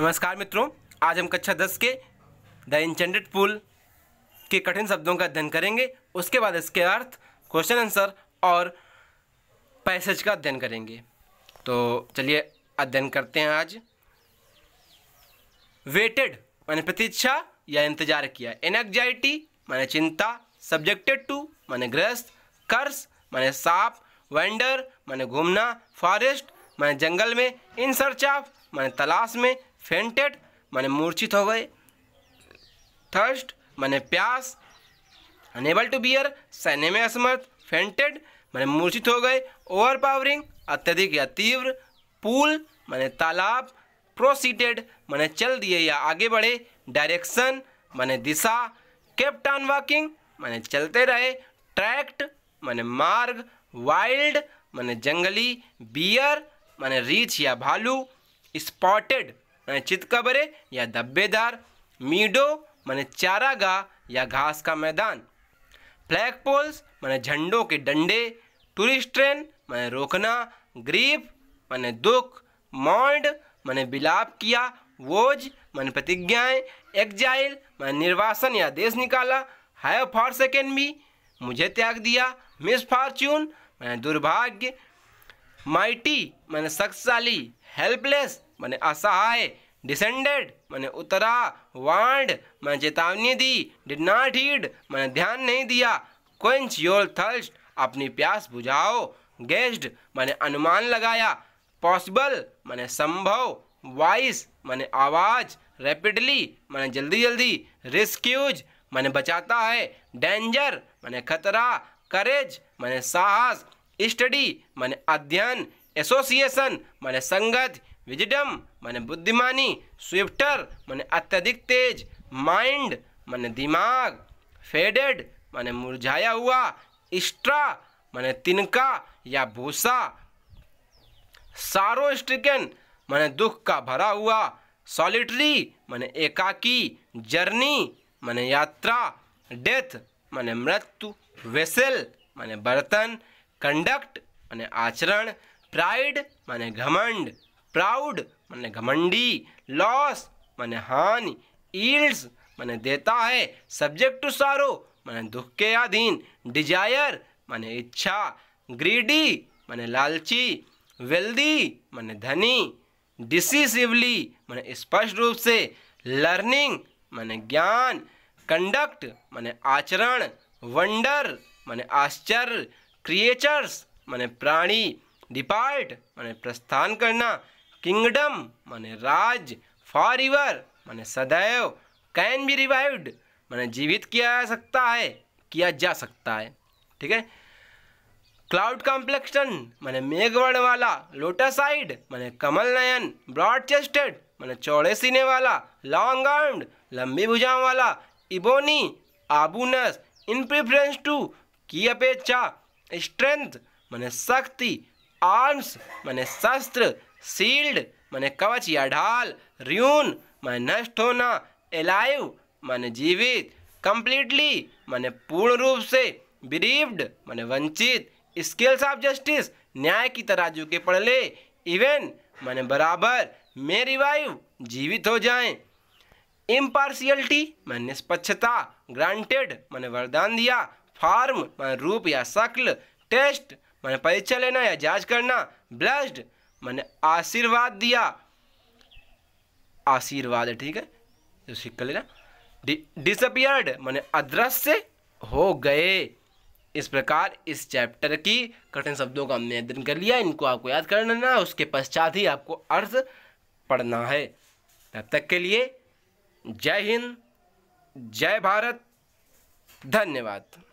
नमस्कार मित्रों आज हम कक्षा दस के द इंचेंडेड पुल के कठिन शब्दों का अध्ययन करेंगे उसके बाद इसके अर्थ क्वेश्चन आंसर और पैसेज का अध्ययन करेंगे तो चलिए अध्ययन करते हैं आज वेटेड मैंने प्रतीक्षा या इंतजार किया एनग्जाइटी मैंने चिंता सब्जेक्टेड टू मैंने ग्रस्त कर्स मैंने साफ वेंडर मैंने घूमना फॉरेस्ट मैंने जंगल में इन सर्च ऑफ मैंने तलाश में फेंटेड मैंने मूर्छित हो गए थर्स्ट मैंने प्यास अनेबल टू बियर सहने में असमर्थ फेंटेड मैंने मूर्छित हो गए ओवर पावरिंग अत्यधिक या तीव्र पूल मैंने तालाब प्रोसीटेड मैंने चल दिए या आगे बढ़े डायरेक्शन मैंने दिशा कैप्टन वॉकिंग मैंने चलते रहे ट्रैक्ट माने मार्ग वाइल्ड मैंने जंगली बियर मैंने रीच या भालू स्पॉटेड मैंने चितकबरे या धब्बेदार मीडो मैंने चारागाह या घास का मैदान फ्लैग पोल्स मैंने झंडों के डंडे टूरिस्ट ट्रेन मैंने रोकना ग्रीफ मैंने दुख मौंड मैंने बिलाप किया वोज मैंने प्रतिज्ञाएं एक्जाइल मैंने निर्वासन या देश निकाला हैव फॉर सेकेंड मी मुझे त्याग दिया मिस फॉर्च्यून मैंने दुर्भाग्य माइटी मैंने शक्तिशाली हेल्पलेस मैंने असहाय डिसेंडेड मैंने उतरा वार्ड मैंने चेतावनी दी डिड नॉट हीड मैंने ध्यान नहीं दिया क्वेंच योर थर्स्ट अपनी प्यास बुझाओ गेस्ड मैंने अनुमान लगाया पॉसिबल मैंने संभव वॉइस मैंने आवाज़ रैपिडली मैंने जल्दी जल्दी रिस्क्यूज मैंने बचाता है डेंजर मैंने खतरा करेज मैंने साहस स्टडी मैंने अध्ययन एसोसिएशन मैंने संगत विजडम माने बुद्धिमानी स्विफ्टर माने अत्यधिक तेज माइंड माने दिमाग फेडेड माने मुरझाया हुआ इस्ट्रा माने तिनका या भूसा सारो स्ट्रिकन माने दुख का भरा हुआ सॉलिटरी माने एकाकी जर्नी माने यात्रा डेथ माने मृत्यु वेसल माने बर्तन कंडक्ट माने आचरण प्राइड माने घमंड प्राउड मैंने घमंडी लॉस माने हानि ईल्ड्स मैंने देता है सब्जेक्ट टू सारो मैंने दुख के अधीन डिजायर मैंने इच्छा ग्रीडी मैंने लालची वेल्दी मैंने धनी डिसिसिवली मैंने स्पष्ट रूप से लर्निंग मैंने ज्ञान कंडक्ट माने आचरण वंडर माने आश्चर्य क्रिएचर्स माने प्राणी डिपार्ट मैंने प्रस्थान करना किंगडम माने राज फॉर इवर मैंने सदैव कैन बी रिवाइव्ड मैंने जीवित किया जा सकता है किया जा सकता है ठीक है क्लाउड कॉम्प्लेक्शन मैंने मेघवर्ण वाला लोटसाइड मैंने कमल नयन ब्रॉड चेस्टेड मैंने चौड़े सीने वाला लॉन्ग आर्म्ड लंबी भुजाओं वाला इबोनी आबूनस इन प्रिफरेंस टू की अपेक्षा स्ट्रेंथ मैंने शक्ति आर्म्स मैंने शस्त्र सील्ड माने कवच या ढाल र्यून माने नष्ट होना एलाइव माने जीवित कंप्लीटली माने पूर्ण रूप से बिरीव्ड माने वंचित स्केल्स ऑफ जस्टिस न्याय की तराजू के पढ़ ले इवन माने बराबर मेरी रिवाइव जीवित हो जाए इम्पार्शियलिटी मैंने निष्पक्षता ग्रांटेड मैंने वरदान दिया फार्म मैंने रूप या शक्ल टेस्ट मैंने परीक्षा लेना या जांच करना ब्लस्ड मैंने आशीर्वाद दिया आशीर्वाद ठीक है तो सीख कर लेना डिसअपियर्ड मैंने अदृश्य हो गए इस प्रकार इस चैप्टर की कठिन शब्दों का हमने अध्ययन कर लिया इनको आपको याद कर लेना उसके पश्चात ही आपको अर्थ पढ़ना है तब तक के लिए जय हिंद जय भारत धन्यवाद